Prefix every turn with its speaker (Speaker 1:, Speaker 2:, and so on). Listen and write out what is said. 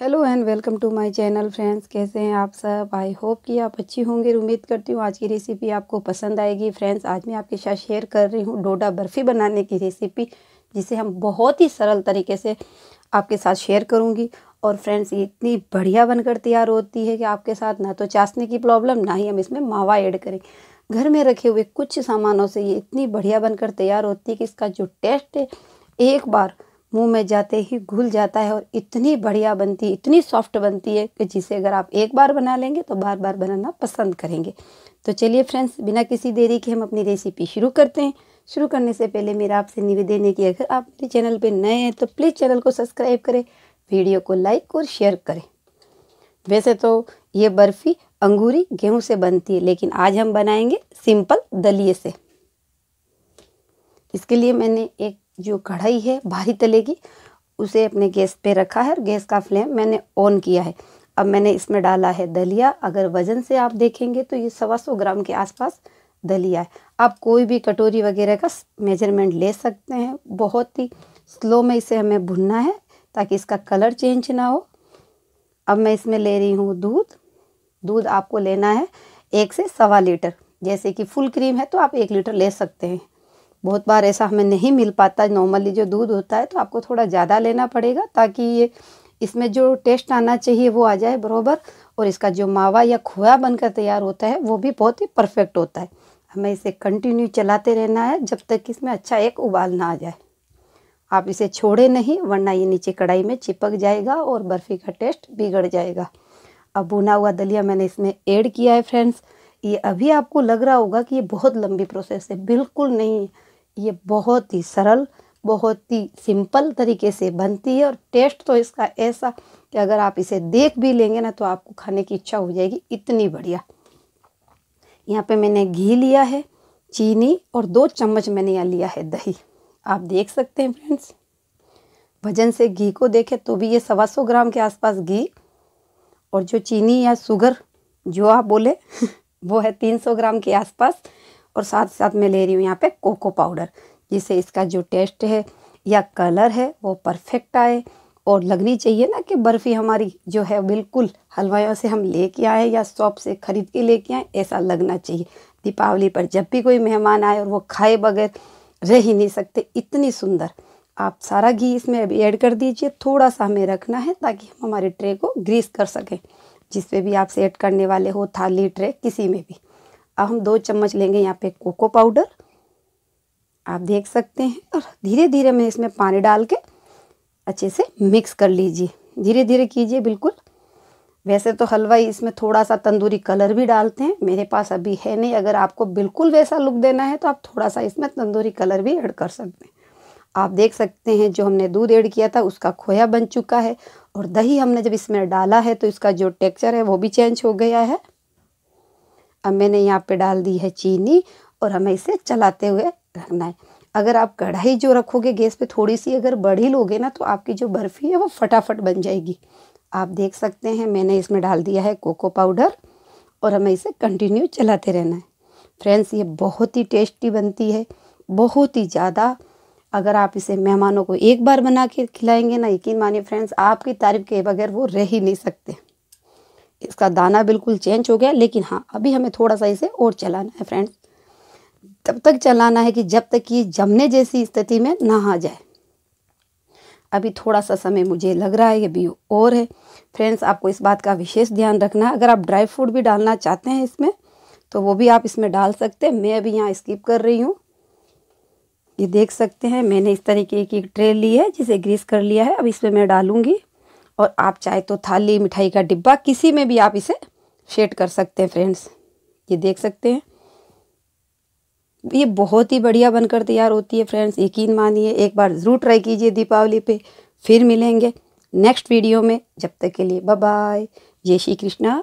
Speaker 1: hello and welcome to my channel friends कैसे हैं आप सब आई होप कि आप अच्छी होंगे उम्मीद करती हूँ आज की रेसिपी आपको पसंद आएगी फ्रेंड्स आज मैं आपके साथ शेयर कर रही हूँ डोडा बर्फ़ी बनाने की रेसिपी जिसे हम बहुत ही सरल तरीके से आपके साथ शेयर करूँगी और फ्रेंड्स ये इतनी बढ़िया बनकर तैयार होती है कि आपके साथ ना तो चाशनी की प्रॉब्लम ना ही हम इसमें मावा ऐड करें घर में रखे हुए कुछ सामानों से ये इतनी बढ़िया बनकर तैयार होती है कि इसका जो टेस्ट है एक बार मुंह में जाते ही घुल जाता है और इतनी बढ़िया बनती है इतनी सॉफ्ट बनती है कि जिसे अगर आप एक बार बना लेंगे तो बार बार बनाना पसंद करेंगे तो चलिए फ्रेंड्स बिना किसी देरी के हम अपनी रेसिपी शुरू करते हैं शुरू करने से पहले मेरा आपसे निवेदन है कि अगर आप मेरे चैनल पर नए हैं तो प्लीज़ चैनल को सब्सक्राइब करें वीडियो को लाइक और शेयर करें वैसे तो ये बर्फ़ी अंगूरी गेहूं से बनती है लेकिन आज हम बनाएंगे सिंपल दलिए से इसके लिए मैंने एक जो कढ़ाई है भारी तले की उसे अपने गैस पे रखा है और गैस का फ्लेम मैंने ऑन किया है अब मैंने इसमें डाला है दलिया अगर वज़न से आप देखेंगे तो ये सवा सौ ग्राम के आसपास दलिया है आप कोई भी कटोरी वगैरह का मेजरमेंट ले सकते हैं बहुत ही स्लो में इसे हमें भुनना है ताकि इसका कलर चेंज ना हो अब मैं इसमें ले रही हूँ दूध दूध आपको लेना है एक से सवा लीटर जैसे कि फुल क्रीम है तो आप एक लीटर ले सकते हैं बहुत बार ऐसा हमें नहीं मिल पाता नॉर्मली जो दूध होता है तो आपको थोड़ा ज़्यादा लेना पड़ेगा ताकि ये इसमें जो टेस्ट आना चाहिए वो आ जाए बरोबर और इसका जो मावा या खोया बनकर तैयार होता है वो भी बहुत ही परफेक्ट होता है हमें इसे कंटिन्यू चलाते रहना है जब तक इसमें अच्छा एक उबाल ना आ जाए आप इसे छोड़े नहीं वरना ये नीचे कढ़ाई में चिपक जाएगा और बर्फ़ी का टेस्ट बिगड़ जाएगा अब भुना हुआ दलिया मैंने इसमें ऐड किया है फ्रेंड्स ये अभी आपको लग रहा होगा कि ये बहुत लंबी प्रोसेस है बिल्कुल नहीं ये बहुत ही सरल बहुत ही सिंपल तरीके से बनती है और टेस्ट तो इसका ऐसा कि अगर आप इसे देख भी लेंगे ना तो आपको खाने की इच्छा हो जाएगी इतनी बढ़िया यहाँ पे मैंने घी लिया है चीनी और दो चम्मच मैंने यहाँ लिया है दही आप देख सकते हैं फ्रेंड्स वजन से घी को देखें तो भी ये सवा सौ ग्राम के आसपास घी और जो चीनी या शुगर जो आप बोले वो है तीन सौ ग्राम के आसपास और साथ साथ मैं ले रही हूँ यहाँ पे कोको पाउडर जिससे इसका जो टेस्ट है या कलर है वो परफेक्ट आए और लगनी चाहिए ना कि बर्फ़ी हमारी जो है बिल्कुल हलवाइयों से हम लेके आए या शॉप से ख़रीद के लेके आए ऐसा लगना चाहिए दीपावली पर जब भी कोई मेहमान आए और वो खाए बगैर रह ही नहीं सकते इतनी सुंदर आप सारा घी इसमें अभी ऐड कर दीजिए थोड़ा सा हमें रखना है ताकि हम हमारे ट्रे को ग्रीस कर सकें जिस भी आप सेट करने वाले हो थाली ट्रे किसी में भी अब हम दो चम्मच लेंगे यहाँ पे कोको पाउडर आप देख सकते हैं और धीरे धीरे मैं इसमें पानी डाल के अच्छे से मिक्स कर लीजिए धीरे धीरे कीजिए बिल्कुल वैसे तो हलवा इसमें थोड़ा सा तंदूरी कलर भी डालते हैं मेरे पास अभी है नहीं अगर आपको बिल्कुल वैसा लुक देना है तो आप थोड़ा सा इसमें तंदूरी कलर भी ऐड कर सकते हैं आप देख सकते हैं जो हमने दूध ऐड किया था उसका खोया बन चुका है और दही हमने जब इसमें डाला है तो इसका जो टेक्चर है वो भी चेंज हो गया है अब मैंने यहाँ पे डाल दी है चीनी और हमें इसे चलाते हुए रखना है अगर आप कढ़ाई जो रखोगे गैस पे थोड़ी सी अगर बढ़ी लोगे ना तो आपकी जो बर्फ़ी है वो फटाफट बन जाएगी आप देख सकते हैं मैंने इसमें डाल दिया है कोको पाउडर और हमें इसे कंटिन्यू चलाते रहना है फ्रेंड्स ये बहुत ही टेस्टी बनती है बहुत ही ज़्यादा अगर आप इसे मेहमानों को एक बार बना के खिलाएंगे ना यकीन मानिए फ्रेंड्स आपकी तारीफ के बगैर वो रह ही नहीं सकते इसका दाना बिल्कुल चेंज हो गया लेकिन हाँ अभी हमें थोड़ा सा इसे और चलाना है फ्रेंड्स तब तक चलाना है कि जब तक ये जमने जैसी स्थिति में ना आ जाए अभी थोड़ा सा समय मुझे लग रहा है अभी और है फ्रेंड्स आपको इस बात का विशेष ध्यान रखना है अगर आप ड्राई फ्रूट भी डालना चाहते हैं इसमें तो वो भी आप इसमें डाल सकते हैं मैं अभी यहाँ स्किप कर रही हूँ ये देख सकते हैं मैंने इस तरीके की एक ट्रे ली है जिसे ग्रीस कर लिया है अब इसमें मैं डालूँगी और आप चाहे तो थाली मिठाई का डिब्बा किसी में भी आप इसे शेड कर सकते हैं फ्रेंड्स ये देख सकते हैं ये बहुत ही बढ़िया बनकर तैयार होती है फ्रेंड्स यकीन मानिए एक बार ज़रूर ट्राई कीजिए दीपावली पे फिर मिलेंगे नेक्स्ट वीडियो में जब तक के लिए बाय जय श्री कृष्णा